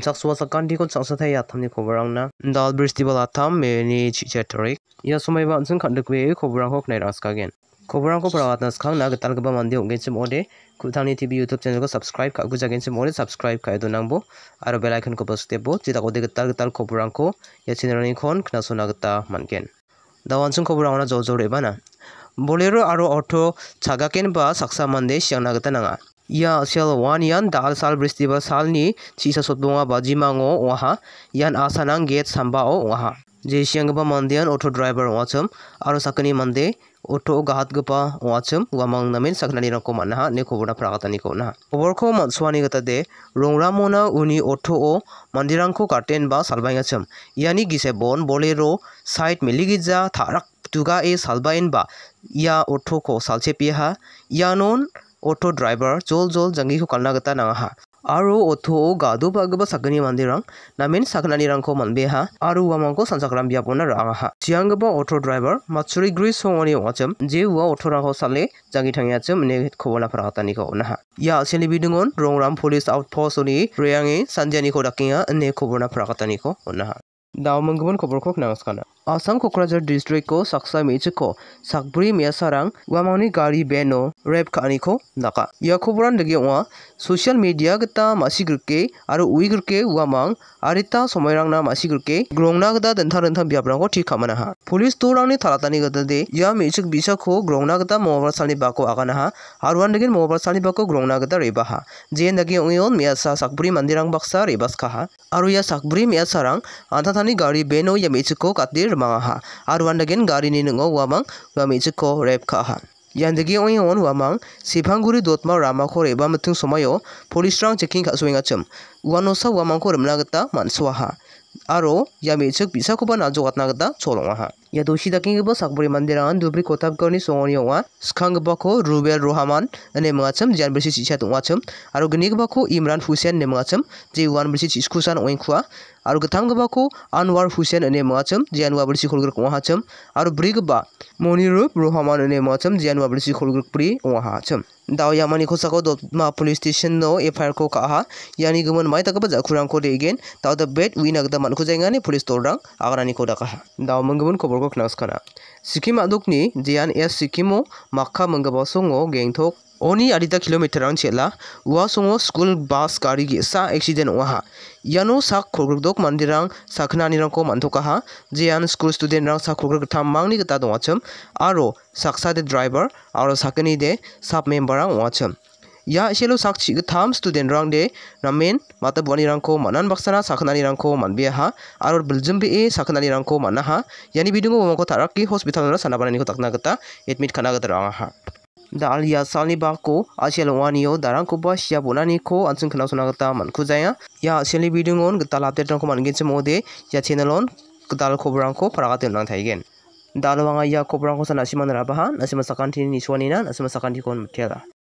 amsak suwa sakan di kon saksa thai atham ni khobarang na dal bristibal atham me ni chi chatorik ya somai ba ansun khan dukwe khobarang hok nai raska gen khobarang ko prawat nas khang na gatal ga mandi ong gen chim ode kutani tv youtube channel ko subscribe ka guja gen chim ode subscribe ka do nangbo aro bell icon ko bas tebo chita ko de gatal gatal khobarang ko ya channel ni khon khna sona gata manken dawansung khobarang na jor jor ebana Bolero और auto छागाकेन बा सकसा मंदे सियांग नागता नाङा या cell one यान दाल साल बृस्तीब साल नि चीसा सोबा बजिमांगो वहाँ यान आसानांग गेट सम्बाओ वहाँ जे सियांग मंदेन ऑटो ड्राइवर वाचम आरो सकनी मंदे ऑटो गाहत गपा वाचम वामांग नमिन सखनानी रको मनहा ने खबरा प्रागतानी को ना खबर को मनसवानी गता दे रोंगरा मोना उनी ऑटो ओ मंदिरांग को काटेन बा सालबाइयाचम यानी गिसे बोन बोलेरो साइड सालबाइन बा या ऑटो को सालचे पिया यानोन অটো ড্ৰাইভাৰ জল জল জঙ্গি কলনাগতা নাহা আৰু অথো গাদু বাগব সাকনি মন্দিৰং নামিন সাকনানি ৰং মানবেহা আৰু আমাকো সঞ্চাকরাম বিয়াপন রাঙাহা চিয়াঙ্গব অটো ড্রাইভার মাতসুরি গ্রিস সঙ্গনি ওয়াচম যে ও অটো রাহ সালে জাঙ্গি থাঙি আছে মানে খবলা ফরাহাতানি কনাহা ইয়া আসেনি বিদুঙন রংরাম পুলিশ আউটপোস্ট উনি রেয়াঙে সঞ্জানি কো ডাকিয়া এনে খবরনা ফরাহাতানি কনাহা দাও মঙ্গবন খবর খোক নমস্কার आसाम क'क्राझार डिस्ट्रिक्टको साक्सा मेचुको सकब्री मेसारां वामावनि गारी बेनो रेप कानिको नाका या खबरान लगे उआ सोशल मीडिया गता मासी ग्रुके आरो उई ग्रुके वामांग आरिता समयरांगना मासी ग्रुके ग्रोंगना गता दंथा दंथा ब्याबरांगो ठीक खामना हा पुलिस तो तोरांगनि थालातानि गता दे या मेचुक को ग्रोंगना गता मोवरसालनि बाको आगाना हा आरुवान लगे मोवरसालनि बाको ग्रोंगना गता रेबा हा जे नगे उयोन मेसा सकब्री मंदिरांग बक्सा रेबस खा हा आरो या सकब्री साकबुरी मेसारां थानी गारी बेनो या मेचुको कातिर l i mangaha arwan dagen gari ni ningo wamang gamijiko repkaha y a n d a g i oingon wamang sipangguri dotma ramako reba m i t u n g somayo polisrang c h e c k i n g kasuengachim w a n o s a wamangko r i m l a gita mansuaha aro ia me·chik bi·sakoba najogatna gita cholongaha ia do sidakenggipa sakbori manderangan dubri kotapgarni songoni ong'a skanggipako rubel rohaman ine mingachim jian bilsi chi'sia tong'achim aro ginigipako imran husen ine mingachim je wan bilsi chi'skusan oingkua aro gitamgipako anwar husen ine mingachim jian wa bilsi kholgrik ong'ahachim aro brigipa monirup rohaman ine mingachim jian wa bilsi kholgrikpri ong'ahachim दाव यामानी को सको दोमा police station नो FIR को कहा यानी गुमन माई तक खुरान को रेगेन दाव द बेट वी नगदा मन को जाएंगे पुलिस तोड़ांग आगरानी को दकहा दाव मंगमन खबर को खनासखाना सिक्किम आदुकनी जियान एस सिक्किमो माखा मंगबा संगो गेंगथोक oni adita kilometer-rang chel·a ua songo skul bas gari ge·sa eksiden ong·aha iano sak kolgrikdok manderang sakgnanirangko man·tokaha jean skul student-rang sak kolgrikgittam mangni gita dongachim aro saksade driver aro sakgnide sab member-rang ong·achim ia isealo sak chi·gittam student-rangde namen mata buanirangko man·an baksana sakgnanirangko manbeaha aro biljingbee sakgnanirangko man·aha iani bidingo momoko ta·rake hospital-ara sana bananiko dakna gita admit kana gita ra·angaha दालिया सालनी बाग को आशिया लवानियो दारा को बस या बोलानी को अंशु खना सुनागता मन खु जाया या सेली वीडियो मोन ग तालाब देत को मन गेचे मोदे या चैनल ऑन ग दाल खबरन को परागत न थाईगेन दालवांगा या कोबरा को सनासी मन रहा बहा नसिम